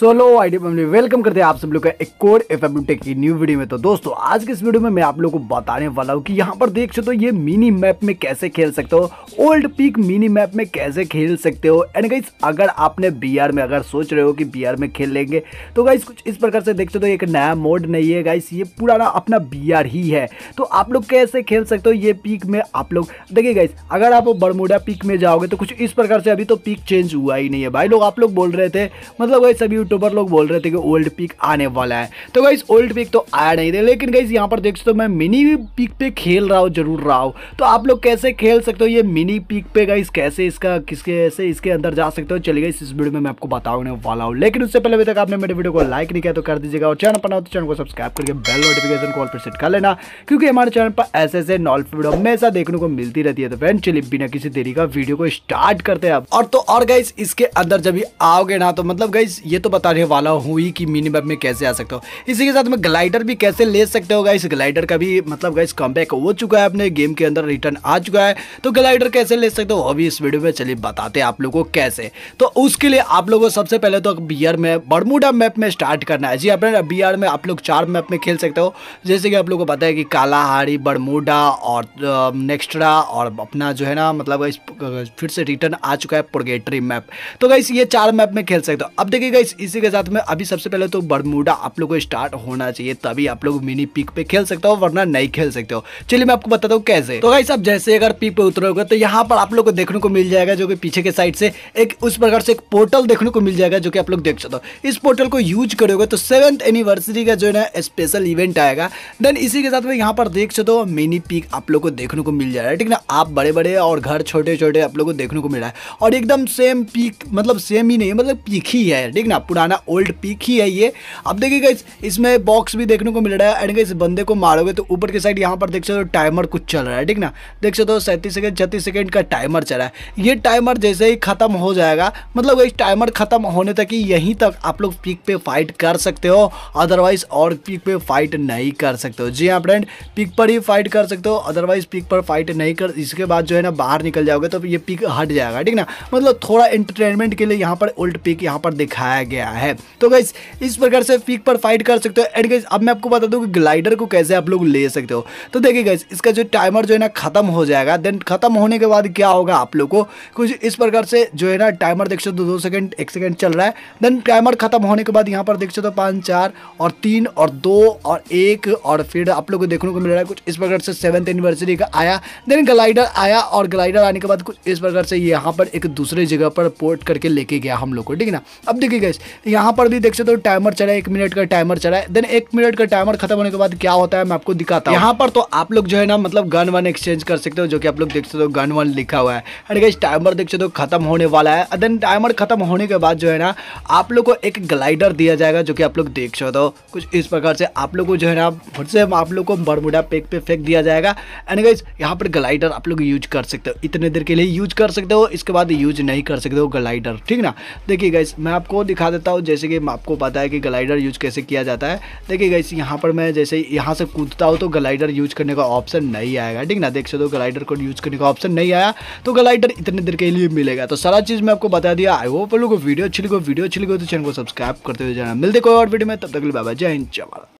solo ID family welcome करते हैं आप सब लोग का एक कोड एफ एम टेक की न्यू वीडियो में तो दोस्तों आज के इस वीडियो में मैं आप लोगों को बताने वाला हूँ कि यहाँ पर देख सकते हो ये मिनी मैप में कैसे खेल सकते हो ओल्ड पीक मिनी मैप में कैसे खेल सकते हो एंड गाइस अगर आपने बी में अगर सोच रहे हो कि बी में खेल लेंगे तो गाइस कुछ इस प्रकार से देख सकते हो एक नया मोड नहीं है गाइस ये पुराना अपना बी ही है तो आप लोग कैसे खेल सकते हो ये पीक में आप लोग देखिए गाइस अगर आप बड़मुडा पीक में जाओगे तो कुछ इस प्रकार से अभी तो पीक चेंज हुआ ही नहीं है भाई लोग आप लोग बोल रहे थे मतलब गाइस अभी यूट्यूबर लोग बोल रहे थे कि ओल्ड पिक आने वाला है तो गाइज ओल्ड पिक तो आया नहीं था लेकिन गाइज यहाँ पर देख सकते हो मैं मिनी पिक पे खेल रहा हूँ जरूर रहा हूँ तो आप लोग कैसे खेल सकते हो ये मिनी पिक पे गाइज कैसे इसका किसके ऐसे इसके अंदर जा सकते हो चलिए गाइज इस वीडियो में मैं आपको बताने वाला हूँ लेकिन उससे पहले अभी तक आपने मेरे वीडियो को लाइक नहीं किया तो कर दीजिएगा और चैनल पर ना तो चैनल को सब्सक्राइब करके बेल नोटिफिकेशन कॉल पर सेट कर लेना क्योंकि हमारे चैनल पर ऐसे ऐसे नॉल वीडियो हमेशा देखने को मिलती रहती है तो फ्रेंड चलिए बिना किसी देरी का वीडियो को स्टार्ट करते हैं अब और तो और गाइज इसके अंदर जब आओगे ना तो मतलब गाइज ये तो बताने वाला हूँ ही कि मिनी मैप में कैसे आ सकते हो इसी के साथ में ग्लाइडर भी कैसे ले सकते हो गाइस ग्लाइडर का भी मतलब गाइस कम हो चुका है अपने गेम के अंदर रिटर्न आ चुका है तो ग्लाइडर कैसे ले सकते हो अभी इस वीडियो में चलिए बताते हैं आप लोगों को कैसे तो उसके लिए आप लोगों को सबसे पहले तो बियर में बरमूडा मैप में स्टार्ट करना है जी अपने बी में आप लोग चार मैप में खेल सकते हो जैसे कि आप लोगों को पता है कि कालाहारी बरमूडा और नेक्स्ट्रा um, और अपना जो है ना मतलब फिर से रिटर्न आ चुका है प्रोगेटरी मैप तो गाइस ये चार मैप में खेल सकते हो अब देखिए गाइस इसी के साथ में अभी सबसे पहले तो बरमूडा आप लोग को स्टार्ट होना चाहिए तभी आप लोग मिनी पिक पे खेल सकते हो वरना नहीं खेल सकते हो चलिए मैं आपको बताता हूँ कैसे तो भाई साहब जैसे अगर पिक पे उतरोगे तो यहाँ पर आप लोग को देखने को मिल जाएगा जो कि पीछे के साइड से एक उस प्रकार से एक पोर्टल देखने को मिल जाएगा जो कि आप लोग देख सकते हो इस पोर्टल को यूज करोगे तो सेवंथ एनिवर्सरी का जो है ना स्पेशल इवेंट आएगा देन इसी के साथ में यहाँ पर देख सकते हो मिनी पिक आप लोग को देखने को मिल जा रहा है ठीक ना आप बड़े बड़े और घर छोटे छोटे आप लोग को देखने को मिल रहा है और एकदम सेम पीक मतलब सेम ही नहीं मतलब पीक ही है ठीक ना पुराना ओल्ड पीक ही है ये अब देखिएगा गई इसमें बॉक्स भी देखने को मिल रहा है एंड इस बंदे को मारोगे तो ऊपर की साइड यहाँ पर देख सकते हो टाइमर कुछ चल रहा है ठीक ना देख सकते हो सैंतीस सेकेंड छत्तीस सेकेंड का टाइमर चला है ये टाइमर जैसे ही खत्म हो जाएगा मतलब इस टाइमर खत्म होने तक ही यहीं तक आप लोग पीक पे फाइट कर सकते हो अदरवाइज और पीक पे फाइट नहीं कर सकते हो जी हाँ फ्रेंड पीक पर ही फाइट कर सकते हो अदरवाइज पीक पर फाइट नहीं कर इसके बाद जो है ना बाहर निकल जाओगे तो ये पीक हट जाएगा ठीक ना मतलब थोड़ा इंटरटेनमेंट के लिए यहाँ पर ओल्ड पीक यहाँ पर दिखाया गया गया है तो गाइज इस प्रकार से पीक पर फाइट कर सकते हो एंड गाइज अब मैं आपको बता दूँ कि ग्लाइडर को कैसे आप लोग ले सकते हो तो देखिए गाइज इसका जो टाइमर जो है ना खत्म हो जाएगा देन खत्म होने के बाद क्या होगा आप लोग को कुछ इस प्रकार से जो है ना टाइमर देख सकते हो दो सेकेंड एक सेकेंड चल रहा है देन टाइमर खत्म होने के बाद यहाँ पर देख सकते हो पाँच चार और तीन और दो और एक और फिर आप लोग को देखने को मिल रहा है कुछ इस प्रकार से सेवन्थ एनिवर्सरी का आया देन ग्लाइडर आया और ग्लाइडर आने के बाद कुछ इस प्रकार से यहाँ पर एक दूसरे जगह पर पोर्ट करके लेके गया हम लोग को ठीक है ना अब देखिए गैस यहाँ पर भी देख सकते हो टाइमर चला है एक मिनट का टाइमर चला है देन एक मिनट का टाइमर खत्म होने के बाद क्या होता है मैं आपको दिखाता हूँ यहाँ पर तो आप लोग जो है ना मतलब गन वन एक्सचेंज कर सकते हो जो कि आप लोग देख सकते हो गन वन लिखा हुआ है एंड गई टाइमर देख सकते हो खत्म होने वाला है देन टाइमर खत्म होने के बाद जो है ना आप लोग को एक ग्लाइडर दिया जाएगा जो कि आप लोग देख सकते हो कुछ इस प्रकार से आप लोग को जो है ना फिर से आप लोग को बरमुडा पेक पे फेंक दिया जाएगा एंड गाइज यहाँ पर ग्लाइडर आप लोग यूज कर सकते हो इतने देर के लिए यूज कर सकते हो इसके बाद यूज नहीं कर सकते हो ग्लाइडर ठीक ना देखिए गई मैं आपको दिखा देता देता हूँ जैसे कि आपको पता है कि ग्लाइडर यूज कैसे किया जाता है देखिए गैस यहाँ पर मैं जैसे यहाँ से कूदता हूँ तो ग्लाइडर यूज करने का ऑप्शन नहीं आएगा ठीक ना देख सकते हो ग्लाइडर को यूज करने का ऑप्शन नहीं आया तो ग्लाइडर इतने देर के लिए मिलेगा तो सारा चीज़ मैं आपको बता दिया आई होप लोगों को वीडियो अच्छी लगी वीडियो अच्छी लगी तो चैनल को सब्सक्राइब करते हुए जाना मिलते कोई और वीडियो में तब तक बाबा जय हिंद जवाब